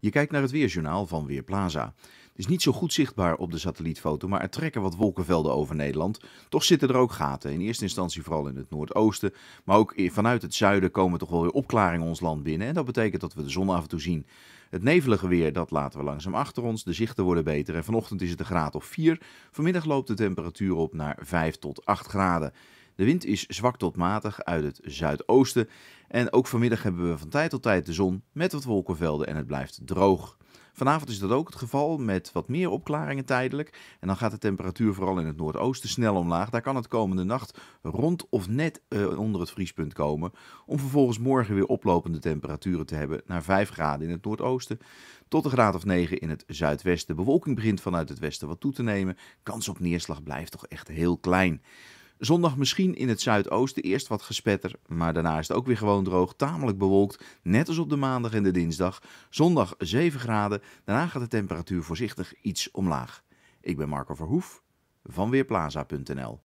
Je kijkt naar het weerjournaal van Weerplaza. Het is niet zo goed zichtbaar op de satellietfoto, maar er trekken wat wolkenvelden over Nederland. Toch zitten er ook gaten, in eerste instantie vooral in het noordoosten. Maar ook vanuit het zuiden komen toch wel weer opklaringen ons land binnen. En dat betekent dat we de zon af en toe zien. Het nevelige weer, dat laten we langzaam achter ons. De zichten worden beter en vanochtend is het een graad of 4. Vanmiddag loopt de temperatuur op naar 5 tot 8 graden. De wind is zwak tot matig uit het zuidoosten. En ook vanmiddag hebben we van tijd tot tijd de zon met wat wolkenvelden en het blijft droog. Vanavond is dat ook het geval met wat meer opklaringen tijdelijk. En dan gaat de temperatuur vooral in het noordoosten snel omlaag. Daar kan het komende nacht rond of net eh, onder het vriespunt komen. Om vervolgens morgen weer oplopende temperaturen te hebben naar 5 graden in het noordoosten. Tot een graad of 9 in het zuidwesten. De bewolking begint vanuit het westen wat toe te nemen. Kans op neerslag blijft toch echt heel klein. Zondag misschien in het zuidoosten eerst wat gespetter, maar daarna is het ook weer gewoon droog, tamelijk bewolkt, net als op de maandag en de dinsdag. Zondag 7 graden, daarna gaat de temperatuur voorzichtig iets omlaag. Ik ben Marco Verhoef van Weerplaza.nl